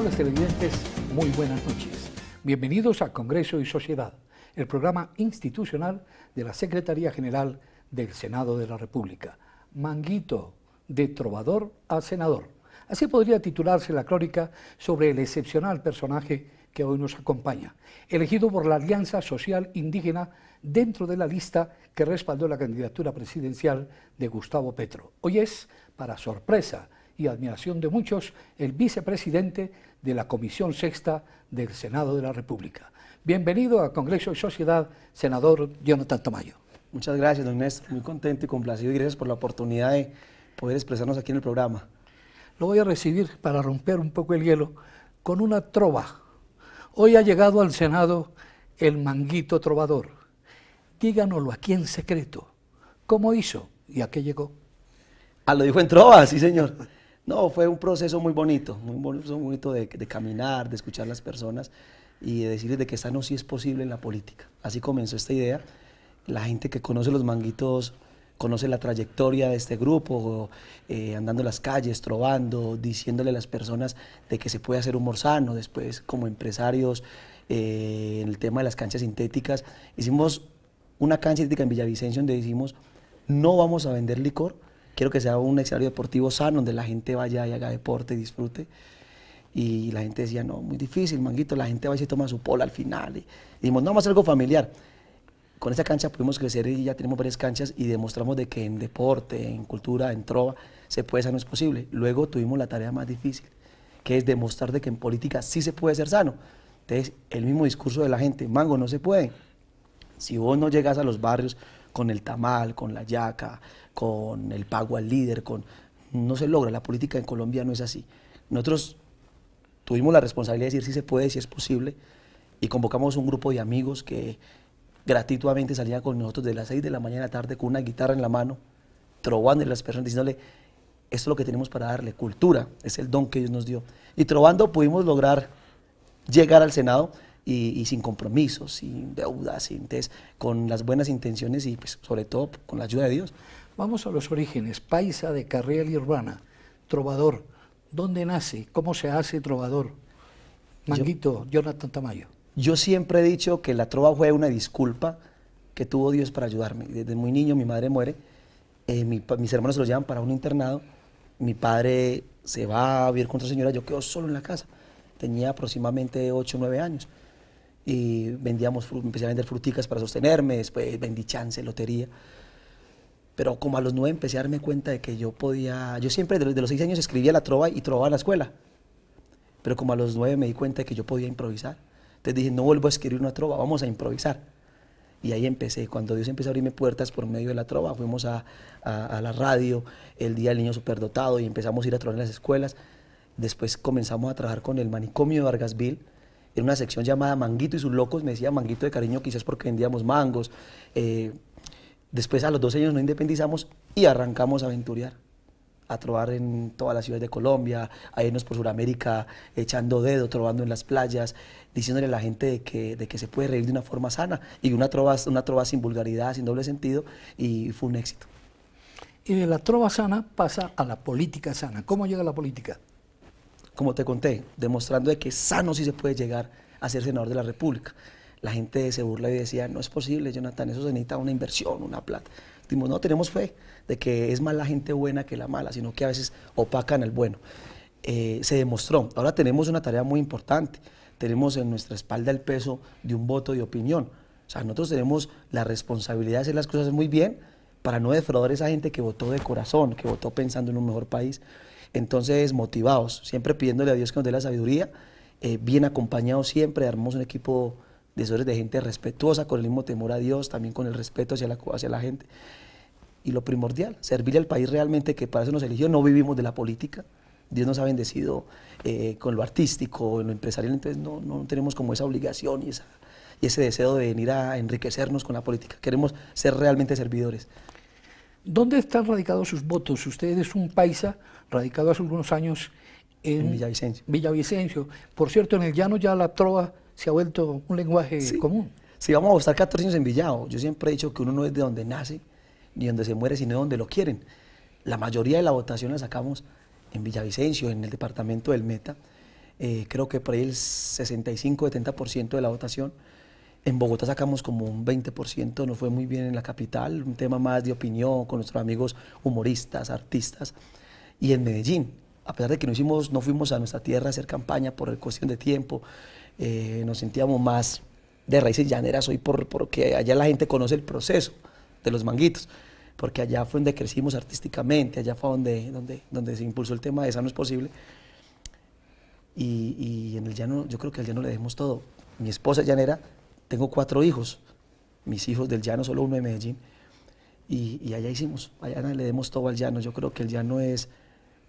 Amables televidentes, muy buenas noches. Bienvenidos a Congreso y Sociedad, el programa institucional de la Secretaría General del Senado de la República. Manguito, de trovador a senador. Así podría titularse la crónica sobre el excepcional personaje que hoy nos acompaña, elegido por la Alianza Social Indígena dentro de la lista que respaldó la candidatura presidencial de Gustavo Petro. Hoy es, para sorpresa y admiración de muchos, el vicepresidente de la Comisión Sexta del Senado de la República. Bienvenido a Congreso y Sociedad, senador Jonathan Tamayo. Muchas gracias, don Inés. Muy contento y complacido y gracias por la oportunidad de poder expresarnos aquí en el programa. Lo voy a recibir para romper un poco el hielo con una trova. Hoy ha llegado al Senado el manguito trovador. Díganoslo aquí en secreto. ¿Cómo hizo y a qué llegó? Ah, lo dijo en trova, sí, señor. No, fue un proceso muy bonito, muy bonito, de, caminar, de escuchar a las personas y de decirles de que esta no sí es posible en la política. Así comenzó esta idea. La gente que conoce los manguitos conoce la trayectoria de este grupo, eh, andando en las calles, trovando, diciéndole a las personas de que se puede hacer humor sano, después como empresarios eh, en el tema de las canchas sintéticas. Hicimos una cancha sintética en Villavicencio donde decimos, no vamos a vender licor, quiero que sea un escenario deportivo sano, donde la gente vaya y haga deporte y disfrute. Y la gente decía, no, muy difícil, manguito, la gente va y se toma su pola al final. Y dijimos, no, vamos a hacer algo familiar. Con esa cancha pudimos crecer y ya tenemos varias canchas y demostramos de que en deporte, en cultura, en trova, se puede sano, es posible. Luego tuvimos la tarea más difícil, que es demostrar de que en política sí se puede ser sano. Entonces, el mismo discurso de la gente, mango, no se puede. Si vos no llegas a los barrios, con el tamal, con la yaca, con el pago al líder, con... No se logra, la política en Colombia no es así. Nosotros tuvimos la responsabilidad de decir si se puede, si es posible, y convocamos un grupo de amigos que gratuitamente salían con nosotros de las 6 de la mañana a la tarde con una guitarra en la mano, trovando a las personas, diciéndole, esto es lo que tenemos para darle, cultura, es el don que Dios nos dio. Y trovando pudimos lograr llegar al Senado, y, sin compromisos, sin deudas, sin test, con las buenas intenciones y pues, sobre todo con la ayuda de Dios. Vamos a los orígenes, paisa de Carriel y Urbana, trovador, ¿dónde nace? ¿Cómo se hace trovador? Manguito, Jonathan Tamayo. Yo siempre he dicho que la trova fue una disculpa que tuvo Dios para ayudarme. Desde muy niño mi madre muere, eh, mis hermanos se lo llevan para un internado, mi padre se va a vivir con otra señora, yo quedo solo en la casa. Tenía aproximadamente 8 o 9 años y vendíamos, empecé a vender fruticas para sostenerme, después vendí chance, lotería. Pero como a los nueve empecé a darme cuenta de que yo podía, yo siempre desde los seis años escribía la trova y trovaba en la escuela, pero como a los nueve me di cuenta de que yo podía improvisar. Entonces dije, no vuelvo a escribir una trova, vamos a improvisar. Y ahí empecé, cuando Dios empezó a abrirme puertas por medio de la trova, fuimos a, la radio, el Día del Niño Superdotado, y empezamos a ir a trovar en las escuelas. Después comenzamos a trabajar con el manicomio de Vargasville, en una sección llamada Manguito y sus locos, me decía Manguito de cariño quizás porque vendíamos mangos. Eh, después a los dos años nos independizamos y arrancamos a aventurear a trobar en todas las ciudades de Colombia, a irnos por Sudamérica echando dedo, trovando en las playas, diciéndole a la gente de que, de que se puede reír de una forma sana y una trova, una trova sin vulgaridad, sin doble sentido, y fue un éxito. Y de la trova sana pasa a la política sana. ¿Cómo llega la política? como te conté, demostrando de que sano sí se puede llegar a ser senador de la República. La gente se burla y decía, no es posible, Jonathan, eso se necesita una inversión, una plata. Dimos, no tenemos fe de que es más la gente buena que la mala, sino que a veces opacan el bueno. Eh, se demostró. Ahora tenemos una tarea muy importante. Tenemos en nuestra espalda el peso de un voto de opinión. O sea, nosotros tenemos la responsabilidad de hacer las cosas muy bien para no defraudar a esa gente que votó de corazón, que votó pensando en un mejor país. Entonces, motivados, siempre pidiéndole a Dios que nos dé la sabiduría, eh, bien acompañados siempre, armamos un equipo de de gente respetuosa, con el mismo temor a Dios, también con el respeto hacia la, hacia la gente. Y lo primordial, servirle al país realmente que para eso nos eligió, no vivimos de la política. Dios nos ha bendecido eh, con lo artístico, en lo empresarial, entonces no, no tenemos como esa obligación y, esa, y ese deseo de venir a enriquecernos con la política. Queremos ser realmente servidores. ¿Dónde están radicados sus votos? Usted es un paisa radicado hace algunos años en, Villavicencio. Por cierto, en el llano ya la trova se ha vuelto un lenguaje común. Sí, vamos a buscar 14 años en Villado. Yo siempre he dicho que uno no es de donde nace, ni donde se muere, sino de donde lo quieren. La mayoría de la votación la sacamos en Villavicencio, en el departamento del Meta. Eh, creo que por ahí el 65-70% de la votación. En Bogotá sacamos como un 20%, no fue muy bien en la capital, un tema más de opinión con nuestros amigos humoristas, artistas. Y en Medellín, a pesar de que no, hicimos, no fuimos a nuestra tierra a hacer campaña por cuestión de tiempo, eh, nos sentíamos más de raíces llaneras hoy por, porque allá la gente conoce el proceso de los manguitos, porque allá fue donde crecimos artísticamente, allá fue donde, donde, donde se impulsó el tema de Esa no es posible. Y, y en el llano, yo creo que al llano le demos todo. Mi esposa llanera, tengo cuatro hijos, mis hijos del llano, solo uno de Medellín. Y, allá hicimos, allá le demos todo al llano. Yo creo que el llano es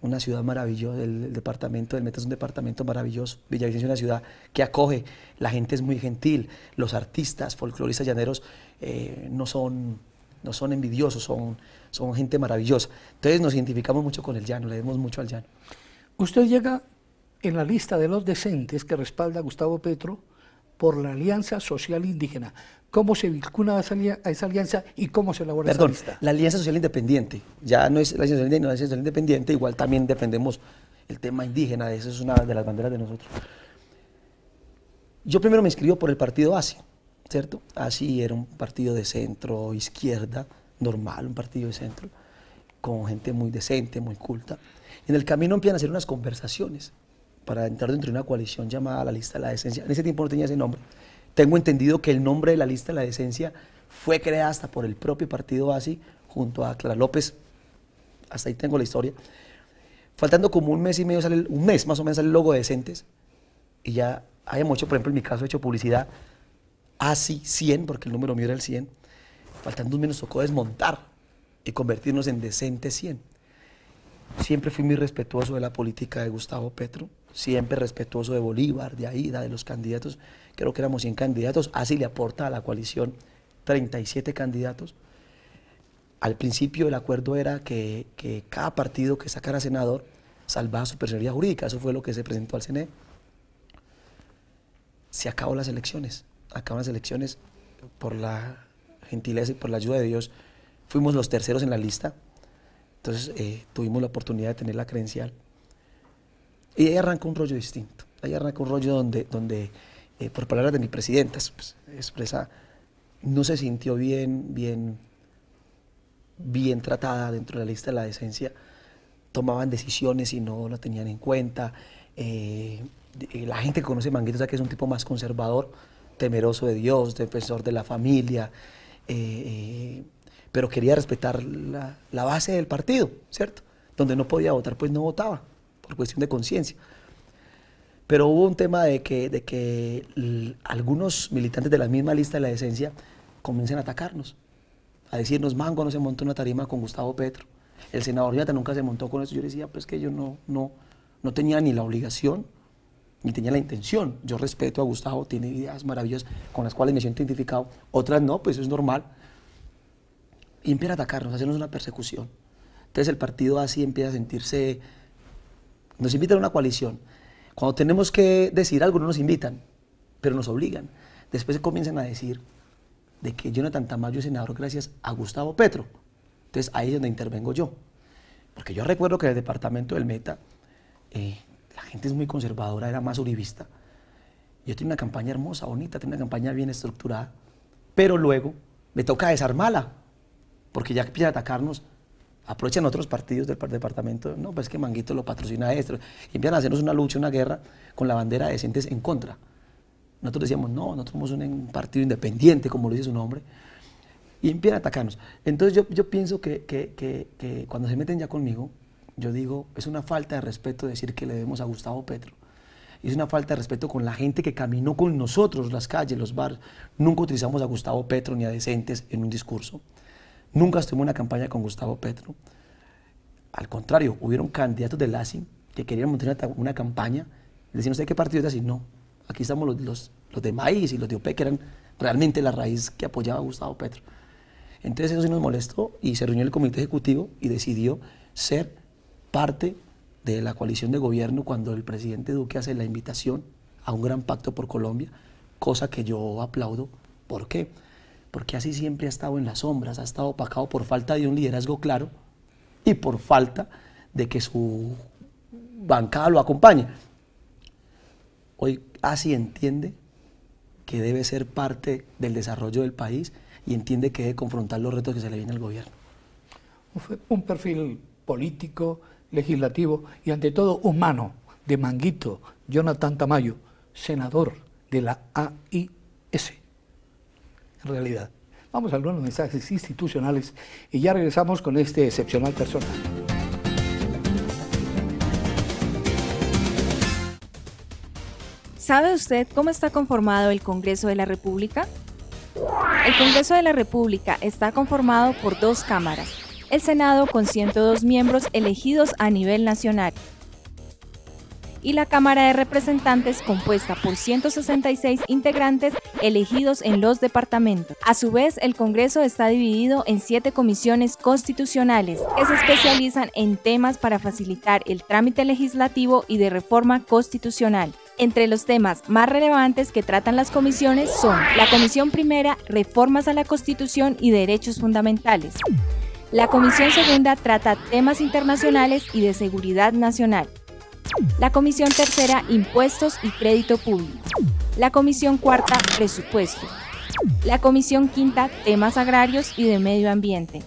una ciudad maravillosa, el, departamento del Meta es un departamento maravilloso. Villavicencio es una ciudad que acoge, la gente es muy gentil, los artistas, folcloristas llaneros eh, no, son, no son envidiosos, son, son gente maravillosa. Entonces nos identificamos mucho con el llano, le demos mucho al llano. Usted llega en la lista de los decentes que respalda Gustavo Petro por la Alianza Social Indígena. ¿Cómo se vincula a esa, alianza y cómo se elabora esa lista? La Alianza Social Independiente, ya no es la Alianza Social, Alianza Social Independiente, igual también defendemos el tema indígena, esa es una de las banderas de nosotros. Yo primero me inscribo por el partido ASI, ¿cierto? ASI era un partido de centro, izquierda, normal, un partido de centro, con gente muy decente, muy culta. En el camino empiezan a hacer unas conversaciones para entrar dentro de una coalición llamada la lista de la decencia. En ese tiempo no tenía ese nombre. Tengo entendido que el nombre de la lista de la decencia fue creada hasta por el propio partido ASI junto a Clara López. Hasta ahí tengo la historia. Faltando como un mes y medio, sale, un mes más o menos sale el logo de Decentes. Y ya hay hecho, por ejemplo, en mi caso, he hecho publicidad ASI 100, porque el número mío era el 100. Faltando un mes nos tocó desmontar y convertirnos en Decentes 100. Siempre fui muy respetuoso de la política de Gustavo Petro siempre respetuoso de Bolívar, de Aida, de los candidatos, creo que éramos 100 candidatos, así le aporta a la coalición 37 candidatos. Al principio el acuerdo era que, cada partido que sacara senador salvaba su personalidad jurídica, eso fue lo que se presentó al CNE. Se acabó las elecciones, acaban las elecciones por la gentileza y por la ayuda de Dios, fuimos los terceros en la lista, entonces eh, tuvimos la oportunidad de tener la credencial y ahí arranca un rollo distinto. Ahí arranca un rollo donde, donde eh, por palabras de mi presidenta, pues, expresa, no se sintió bien, bien, bien tratada dentro de la lista de la decencia. Tomaban decisiones y no la tenían en cuenta. Eh, la gente que conoce Manguito sabe que es un tipo más conservador, temeroso de Dios, defensor de la familia, eh, pero quería respetar la base del partido, ¿cierto? Donde no podía votar, pues no votaba por cuestión de conciencia. Pero hubo un tema de que, de que algunos militantes de la misma lista de la decencia comiencen a atacarnos, a decirnos, Mango no se montó una tarima con Gustavo Petro, el senador Yata nunca se montó con eso. Yo decía, pues que yo no, no, no tenía ni la obligación, ni tenía la intención. Yo respeto a Gustavo, tiene ideas maravillosas con las cuales me siento identificado, otras no, pues eso es normal. Y empieza a atacarnos, a hacernos una persecución. Entonces el partido así empieza a sentirse nos invitan a una coalición. Cuando tenemos que decir algo, no nos invitan, pero nos obligan. Después comienzan a decir de que Jonathan Tamayo es senador gracias a Gustavo Petro. Entonces ahí es donde intervengo yo. Porque yo recuerdo que el departamento del Meta eh, la gente es muy conservadora, era más uribista. Yo tengo una campaña hermosa, bonita, tenía una campaña bien estructurada, pero luego me toca desarmarla, porque ya quieren atacarnos aprovechan otros partidos del departamento, no, pues que Manguito lo patrocina esto, y empiezan a hacernos una lucha, una guerra con la bandera de decentes en contra. Nosotros decíamos, no, nosotros somos un partido independiente, como lo dice su nombre, y empiezan a atacarnos. Entonces yo, yo pienso que, que, que, cuando se meten ya conmigo, yo digo, es una falta de respeto decir que le debemos a Gustavo Petro. es una falta de respeto con la gente que caminó con nosotros las calles, los bares. Nunca utilizamos a Gustavo Petro ni a Decentes en un discurso. Nunca estuvimos en una campaña con Gustavo Petro. Al contrario, hubieron candidatos del ASI que querían montar una, campaña campaña. Decían, sé qué partido es así? No, aquí estamos los, de Maíz y los de OPE, que eran realmente la raíz que apoyaba a Gustavo Petro. Entonces eso sí nos molestó y se reunió el comité ejecutivo y decidió ser parte de la coalición de gobierno cuando el presidente Duque hace la invitación a un gran pacto por Colombia, cosa que yo aplaudo. ¿Por qué? porque así siempre ha estado en las sombras, ha estado opacado por falta de un liderazgo claro y por falta de que su bancada lo acompañe. Hoy así entiende que debe ser parte del desarrollo del país y entiende que debe confrontar los retos que se le viene al gobierno. Un perfil político, legislativo y ante todo humano, de Manguito, Jonathan Tamayo, senador de la AIS realidad. Vamos a algunos mensajes institucionales y ya regresamos con este excepcional personal. ¿Sabe usted cómo está conformado el Congreso de la República? El Congreso de la República está conformado por dos cámaras, el Senado con 102 miembros elegidos a nivel nacional y la Cámara de Representantes compuesta por 166 integrantes elegidos en los departamentos. A su vez, el Congreso está dividido en siete comisiones constitucionales que se especializan en temas para facilitar el trámite legislativo y de reforma constitucional. Entre los temas más relevantes que tratan las comisiones son la Comisión Primera, Reformas a la Constitución y Derechos Fundamentales. La Comisión Segunda trata temas internacionales y de seguridad nacional. La Comisión Tercera, Impuestos y Crédito Público. La Comisión Cuarta, Presupuesto. La Comisión Quinta, Temas Agrarios y de Medio Ambiente.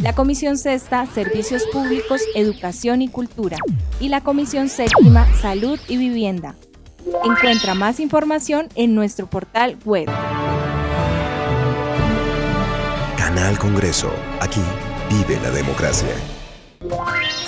La Comisión Sexta, Servicios Públicos, Educación y Cultura. Y la Comisión Séptima, Salud y Vivienda. Encuentra más información en nuestro portal web. Canal Congreso. Aquí vive la democracia.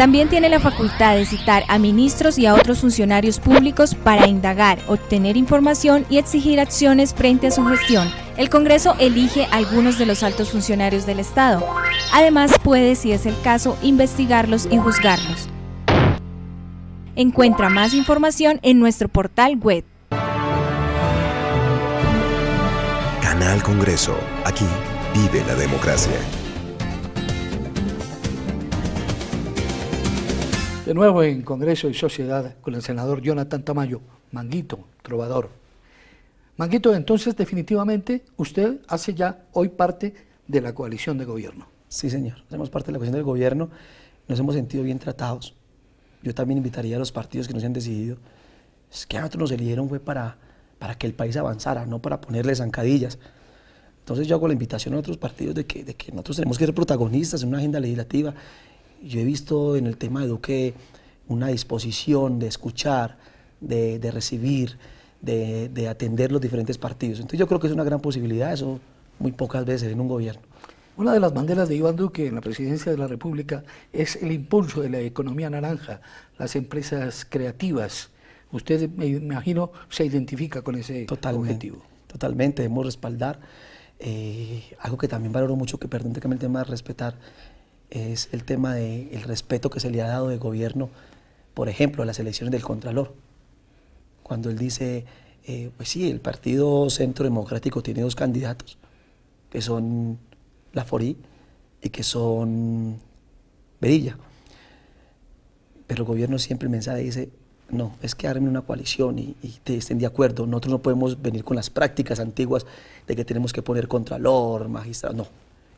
También tiene la facultad de citar a ministros y a otros funcionarios públicos para indagar, obtener información y exigir acciones frente a su gestión. El Congreso elige a algunos de los altos funcionarios del Estado. Además puede, si es el caso, investigarlos y juzgarlos. Encuentra más información en nuestro portal web. Canal Congreso. Aquí vive la democracia. De nuevo en Congreso y Sociedad con el senador Jonathan Tamayo, Manguito, trovador. Manguito, entonces definitivamente usted hace ya hoy parte de la coalición de gobierno. Sí, señor, hacemos parte de la coalición del gobierno, nos hemos sentido bien tratados. Yo también invitaría a los partidos que nos han decidido, es que a nosotros nos eligieron fue para, para que el país avanzara, no para ponerle zancadillas. Entonces yo hago la invitación a otros partidos de que, de que nosotros tenemos que ser protagonistas en una agenda legislativa yo he visto en el tema de Duque una disposición de escuchar, de, de recibir, de, de, atender los diferentes partidos. Entonces yo creo que es una gran posibilidad, eso muy pocas veces en un gobierno. Una de las banderas de Iván Duque en la presidencia de la República es el impulso de la economía naranja, las empresas creativas. Usted, me imagino, se identifica con ese objetivo. Totalmente, debemos respaldar. Eh, algo que también valoro mucho, que perdón, que el tema de respetar es el tema del respeto que se le ha dado de gobierno, por ejemplo, a las elecciones del Contralor. Cuando él dice, eh, pues sí, el Partido Centro Democrático tiene dos candidatos, que son La y que son Verilla. Pero el gobierno siempre el mensaje dice, no, es que armen una coalición y, estén de acuerdo. Nosotros no podemos venir con las prácticas antiguas de que tenemos que poner contralor, magistrado. No,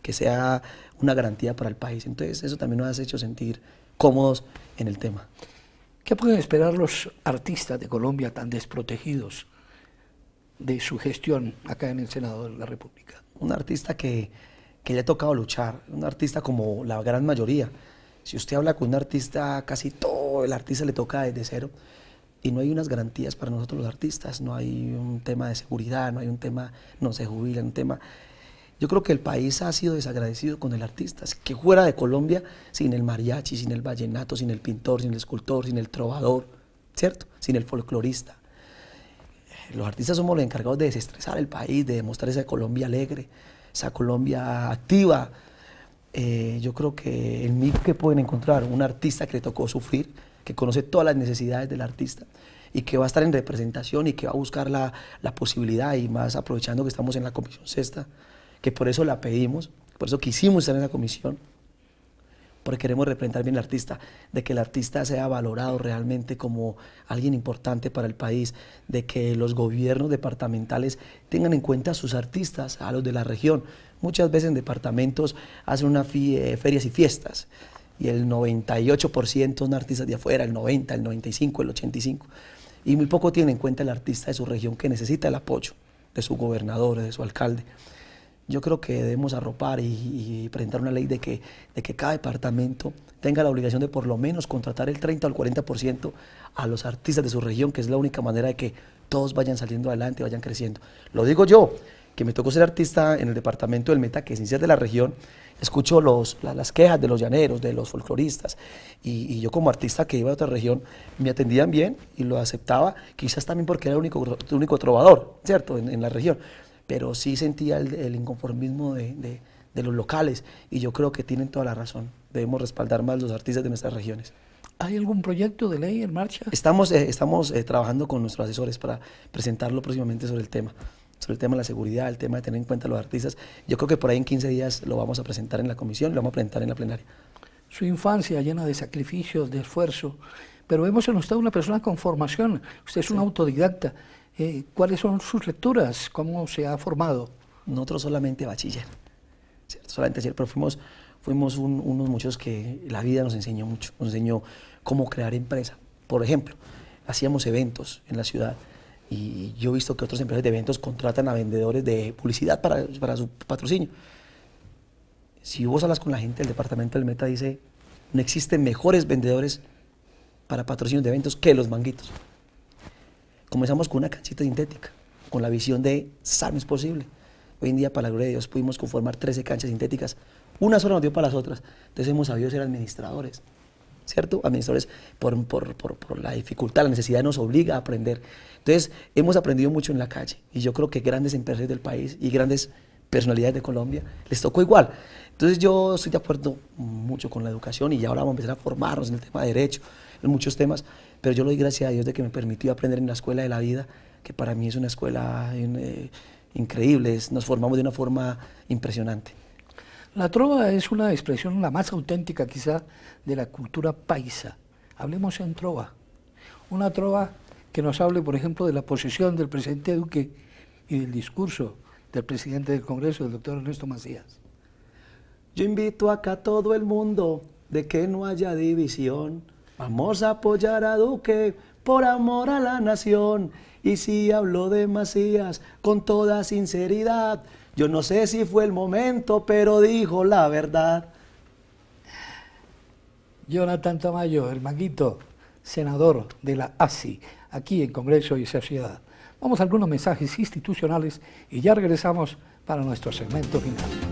que sea una garantía para el país. Entonces eso también nos ha hecho sentir cómodos en el tema. ¿Qué pueden esperar los artistas de Colombia tan desprotegidos de su gestión acá en el Senado de la República? Un artista que, le ha tocado luchar, un artista como la gran mayoría. Si usted habla con un artista, casi todo el artista le toca desde cero y no hay unas garantías para nosotros los artistas, no hay un tema de seguridad, no hay un tema, no se jubila, un tema... Yo creo que el país ha sido desagradecido con el artista. que fuera de Colombia, sin el mariachi, sin el vallenato, sin el pintor, sin el escultor, sin el trovador, ¿cierto? Sin el folclorista. Eh, los artistas somos los encargados de desestresar el país, de demostrar esa Colombia alegre, esa Colombia activa. Eh, yo creo que el mí que pueden encontrar un artista que le tocó sufrir, que conoce todas las necesidades del artista y que va a estar en representación y que va a buscar la, la posibilidad y más aprovechando que estamos en la Comisión Sexta que por eso la pedimos, por eso quisimos estar en la comisión, porque queremos representar bien al artista, de que el artista sea valorado realmente como alguien importante para el país, de que los gobiernos departamentales tengan en cuenta a sus artistas, a los de la región. Muchas veces en departamentos hacen unas eh, ferias y fiestas y el 98% son artistas de afuera, el 90, el 95, el 85. Y muy poco tienen en cuenta el artista de su región que necesita el apoyo de su gobernador, de su alcalde yo creo que debemos arropar y, presentar una ley de que, de que cada departamento tenga la obligación de por lo menos contratar el 30 o el 40% a los artistas de su región, que es la única manera de que todos vayan saliendo adelante, vayan creciendo. Lo digo yo, que me tocó ser artista en el departamento del Meta, que sin ser de la región, escucho las quejas de los llaneros, de los folcloristas, y, yo como artista que iba a otra región, me atendían bien y lo aceptaba, quizás también porque era el único, único trovador, ¿cierto?, en, en la región pero sí sentía el, inconformismo de, los locales y yo creo que tienen toda la razón. Debemos respaldar más los artistas de nuestras regiones. ¿Hay algún proyecto de ley en marcha? Estamos, eh, estamos eh, trabajando con nuestros asesores para presentarlo próximamente sobre el tema sobre el tema de la seguridad, el tema de tener en cuenta a los artistas. Yo creo que por ahí en 15 días lo vamos a presentar en la comisión lo vamos a presentar en la plenaria. Su infancia llena de sacrificios, de esfuerzo, pero hemos en usted una persona con formación, usted es un autodidacta. Eh, ¿Cuáles son sus lecturas? ¿Cómo se ha formado? Nosotros solamente bachiller, solamente pero fuimos, unos muchos que la vida nos enseñó mucho, nos enseñó cómo crear empresa. Por ejemplo, hacíamos eventos en la ciudad y yo he visto que otras empresas de eventos contratan a vendedores de publicidad para, su patrocinio. Si vos hablas con la gente el departamento del Meta, dice, no existen mejores vendedores para patrocinio de eventos que los manguitos. Comenzamos con una canchita sintética, con la visión de sano es posible. Hoy en día, para la gloria de Dios, pudimos conformar 13 canchas sintéticas. Una sola nos dio para las otras. Entonces hemos sabido ser administradores, ¿cierto? Administradores por, por, por, por la dificultad, la necesidad nos obliga a aprender. Entonces hemos aprendido mucho en la calle y yo creo que grandes empresas del país y grandes personalidades de Colombia les tocó igual. Entonces yo estoy de acuerdo mucho con la educación y ya ahora vamos a empezar a formarnos en el tema de derecho, en muchos temas. Pero yo le doy gracias a Dios de que me permitió aprender en la escuela de la vida, que para mí es una escuela eh, increíble, nos formamos de una forma impresionante. La trova es una expresión la más auténtica quizá de la cultura paisa. Hablemos en trova. Una trova que nos hable, por ejemplo, de la posición del presidente Duque y del discurso del presidente del Congreso, el doctor Ernesto Macías. Yo invito acá a todo el mundo de que no haya división, Vamos a apoyar a Duque por amor a la nación. Y si habló de Macías con toda sinceridad, yo no sé si fue el momento, pero dijo la verdad. Jonathan Tamayo, el manguito, senador de la ASI, aquí en Congreso y Sociedad. Vamos a algunos mensajes institucionales y ya regresamos para nuestro segmento final.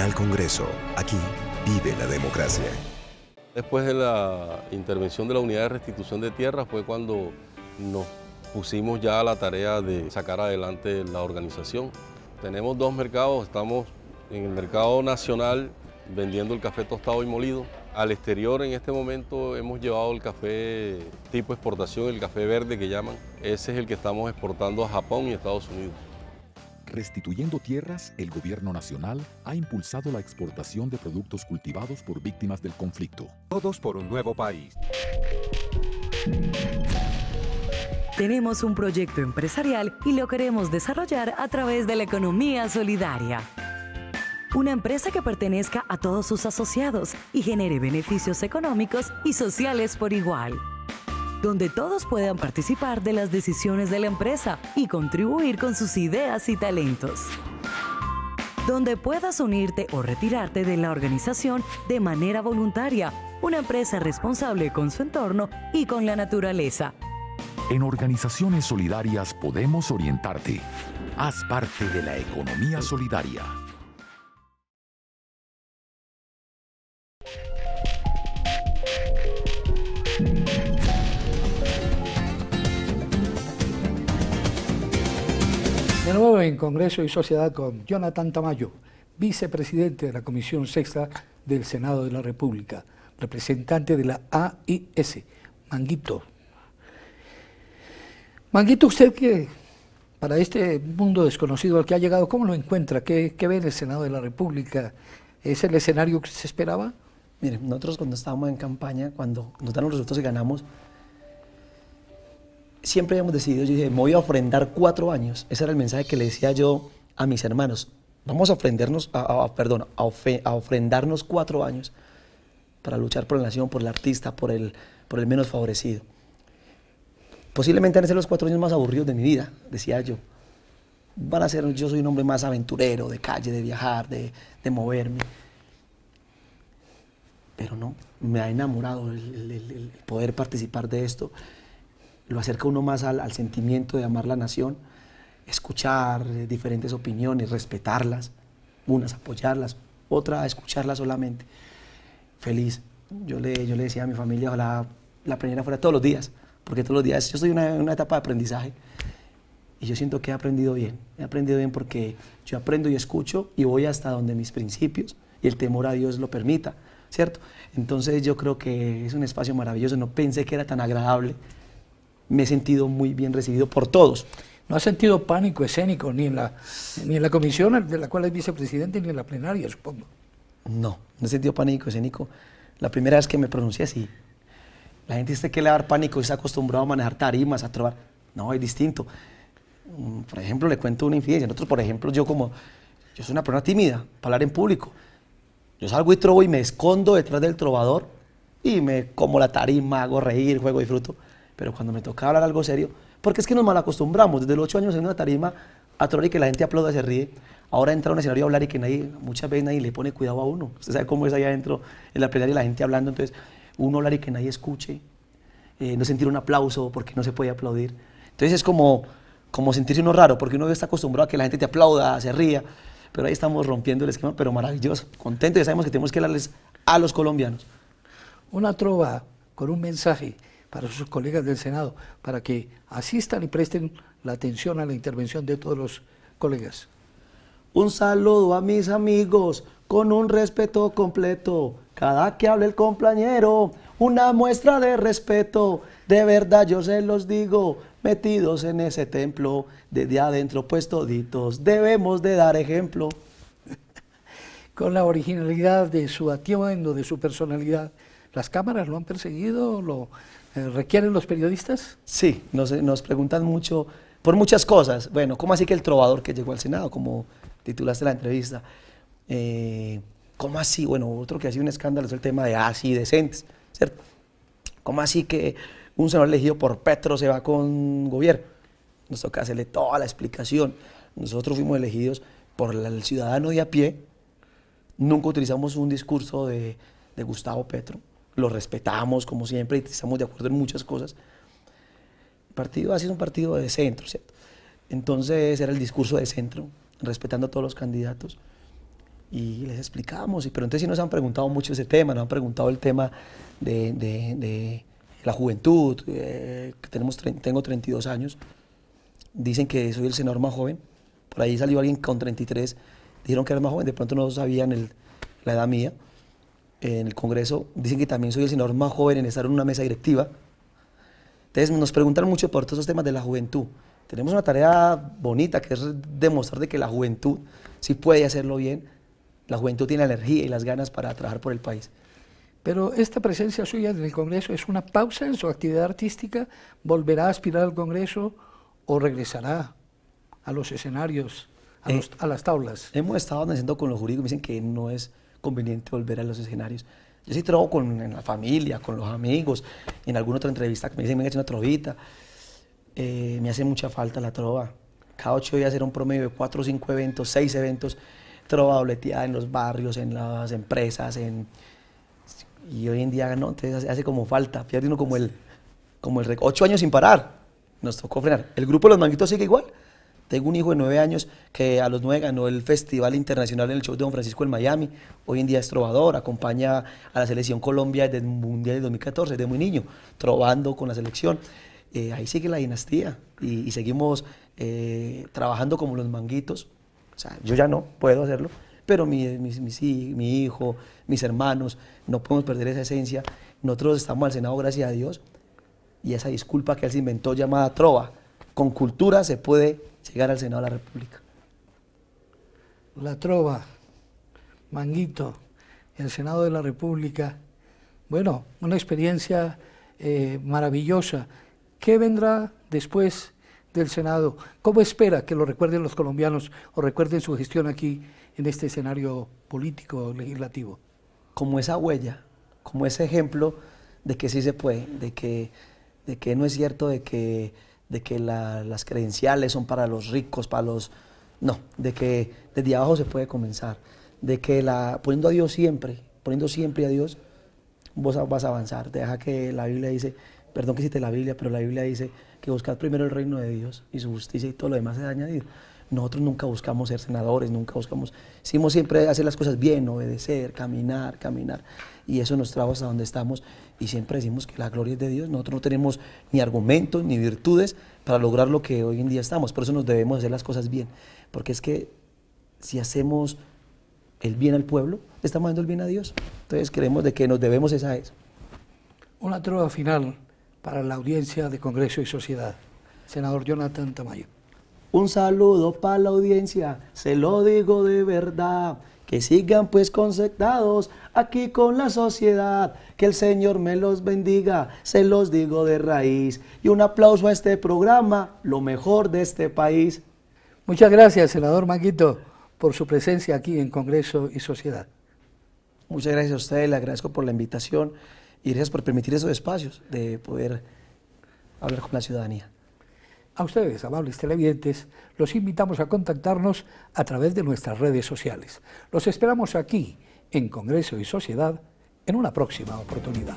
al Congreso. Aquí vive la democracia. Después de la intervención de la unidad de restitución de tierras fue cuando nos pusimos ya a la tarea de sacar adelante la organización. Tenemos dos mercados, estamos en el mercado nacional vendiendo el café tostado y molido. Al exterior en este momento hemos llevado el café tipo exportación, el café verde que llaman. Ese es el que estamos exportando a Japón y Estados Unidos. Restituyendo tierras, el gobierno nacional ha impulsado la exportación de productos cultivados por víctimas del conflicto. Todos por un nuevo país. Tenemos un proyecto empresarial y lo queremos desarrollar a través de la economía solidaria. Una empresa que pertenezca a todos sus asociados y genere beneficios económicos y sociales por igual donde todos puedan participar de las decisiones de la empresa y contribuir con sus ideas y talentos donde puedas unirte o retirarte de la organización de manera voluntaria, una empresa responsable con su entorno y con la naturaleza. En organizaciones solidarias podemos orientarte. Haz parte de la economía solidaria. nuevo en Congreso y Sociedad con Jonathan Tamayo, vicepresidente de la Comisión Sexta del Senado de la República, representante de la AIS, Manguito. Manguito, usted que para este mundo desconocido al que ha llegado, ¿cómo lo encuentra? ¿Qué, ve en el Senado de la República? ¿Es el escenario que se esperaba? Mire, nosotros cuando estábamos en campaña, cuando nos dan los resultados y ganamos, siempre habíamos decidido, yo dije, me voy a ofrendar cuatro años. Ese era el mensaje que le decía yo a mis hermanos. Vamos a ofrendernos, a, perdón, a, ofrendarnos cuatro años para luchar por la nación, por el artista, por el, por el menos favorecido. Posiblemente van a ser los cuatro años más aburridos de mi vida, decía yo. Van a ser, yo soy un hombre más aventurero, de calle, de viajar, de, moverme. Pero no, me ha enamorado el poder participar de esto lo acerca uno más al, sentimiento de amar la nación, escuchar eh, diferentes opiniones, respetarlas, unas apoyarlas, otras escucharlas solamente. Feliz. Yo le, yo le decía a mi familia, ojalá la primera fuera todos los días, porque todos los días yo estoy en una, etapa de aprendizaje y yo siento que he aprendido bien. He aprendido bien porque yo aprendo y escucho y voy hasta donde mis principios y el temor a Dios lo permita, ¿cierto? Entonces yo creo que es un espacio maravilloso. No pensé que era tan agradable me he sentido muy bien recibido por todos. No ha sentido pánico escénico ni en la, ni en la comisión de la cual es vicepresidente ni en la plenaria, supongo. No, no he sentido pánico escénico. La primera vez que me pronuncié así, la gente dice que le va a dar pánico y se ha acostumbrado a manejar tarimas, a trobar. No, es distinto. Mm, por ejemplo, le cuento una infidencia. Nosotros, por ejemplo, yo como, yo soy una persona tímida para hablar en público. Yo salgo y trobo y me escondo detrás del trovador y me como la tarima, hago reír, juego, y disfruto. Pero cuando me tocaba hablar algo serio, porque es que nos malacostumbramos desde los ocho años en una tarima a y que la gente aplauda, se ríe. Ahora entra a un escenario a hablar y que nadie, muchas veces nadie le pone cuidado a uno. Usted sabe cómo es allá adentro en la plenaria la gente hablando, entonces uno hablar y que nadie escuche, eh, no sentir un aplauso porque no se puede aplaudir. Entonces es como, como sentirse uno raro, porque uno está acostumbrado a que la gente te aplauda, se ría, pero ahí estamos rompiendo el esquema, pero maravilloso, contento, ya sabemos que tenemos que hablarles a los colombianos. Una trova con un mensaje para sus colegas del Senado, para que asistan y presten la atención a la intervención de todos los colegas. Un saludo a mis amigos con un respeto completo. Cada que hable el compañero, una muestra de respeto. De verdad yo se los digo, metidos en ese templo, desde adentro puestos, debemos de dar ejemplo. Con la originalidad de su atiendo, de su personalidad, las cámaras lo han perseguido, lo, eh, ¿Requieren los periodistas? Sí, eh, nos, preguntan mucho por muchas cosas. Bueno, ¿cómo así que el trovador que llegó al Senado, como titulaste la entrevista? Eh, ¿Cómo así? Bueno, otro que ha sido un escándalo es el tema de así decentes, ¿cierto? ¿Cómo así que un senador elegido por Petro se va con gobierno? Nos toca hacerle toda la explicación. Nosotros fuimos elegidos por el ciudadano de a pie. Nunca utilizamos un discurso de Gustavo Petro lo respetamos como siempre y estamos de acuerdo en muchas cosas. El partido así es un partido de centro, ¿cierto? Entonces era el discurso de centro, respetando a todos los candidatos. Y les explicamos, pero entonces sí nos han preguntado mucho ese tema, nos han preguntado el tema de, la juventud, eh, que tenemos, tengo 32 años, dicen que soy el senador más joven, por ahí salió alguien con 33, dijeron que era más joven, de pronto no sabían la edad mía, en el Congreso, dicen que también soy el senador más joven en estar en una mesa directiva. Entonces nos preguntan mucho por todos esos temas de la juventud. Tenemos una tarea bonita que es demostrar de que la juventud sí puede hacerlo bien, la juventud tiene la energía y las ganas para trabajar por el país. Pero esta presencia suya en el Congreso es una pausa en su actividad artística, volverá a aspirar al Congreso o regresará a los escenarios, a, eh, las tablas. Hemos estado haciendo con los jurídicos, y dicen que no es conveniente volver a los escenarios. Yo sí trabajo con la familia, con los amigos, en alguna otra entrevista que me dicen, me es una trovita. Eh, me hace mucha falta la trova. Cada ocho días era un promedio de cuatro o cinco eventos, seis eventos, trova dobleteada en los barrios, en las empresas, en... Y hoy en día no, entonces hace, como falta, pierde uno como el, como el... Ocho años sin parar, nos tocó frenar. El grupo Los Manguitos sigue igual, tengo un hijo de nueve años que a los nueve ganó el Festival Internacional en el Show de Don Francisco en Miami. Hoy en día es trovador, acompaña a la selección Colombia desde el Mundial de 2014, desde muy niño, trovando con la selección. Eh, ahí sigue la dinastía y, seguimos eh, trabajando como los manguitos. O sea, yo ya no puedo hacerlo, pero mi, mi, hijo, mis hermanos, no podemos perder esa esencia. Nosotros estamos al Senado, gracias a Dios, y esa disculpa que él se inventó llamada trova, con cultura se puede llegar al Senado de la República. La Trova, Manguito, el Senado de la República. Bueno, una experiencia eh, maravillosa. ¿Qué vendrá después del Senado? ¿Cómo espera que lo recuerden los colombianos o recuerden su gestión aquí en este escenario político legislativo? Como esa huella, como ese ejemplo de que sí se puede, de que, de que no es cierto, de que de que las credenciales son para los ricos, para los... No, de que desde abajo se puede comenzar, de que la, poniendo a Dios siempre, poniendo siempre a Dios, vos vas a avanzar. Deja que la Biblia dice, perdón que cite la Biblia, pero la Biblia dice que buscad primero el reino de Dios y su justicia y todo lo demás es añadido. Nosotros nunca buscamos ser senadores, nunca buscamos, hicimos siempre hacer las cosas bien, obedecer, caminar, caminar. Y eso nos trajo hasta donde estamos y siempre decimos que la gloria es de Dios. Nosotros no tenemos ni argumentos ni virtudes para lograr lo que hoy en día estamos. Por eso nos debemos hacer las cosas bien. Porque es que si hacemos el bien al pueblo, estamos haciendo el bien a Dios. Entonces creemos de que nos debemos esa es. Una trova final para la audiencia de Congreso y Sociedad. Senador Jonathan Tamayo. Un saludo para la audiencia, se lo digo de verdad que sigan pues concertados aquí con la sociedad, que el Señor me los bendiga, se los digo de raíz. Y un aplauso a este programa, lo mejor de este país. Muchas gracias, senador Maguito, por su presencia aquí en Congreso y Sociedad. Muchas gracias a usted, le agradezco por la invitación y gracias por permitir esos espacios de poder hablar con la ciudadanía. A ustedes, amables televidentes, los invitamos a contactarnos a través de nuestras redes sociales. Los esperamos aquí, en Congreso y Sociedad, en una próxima oportunidad.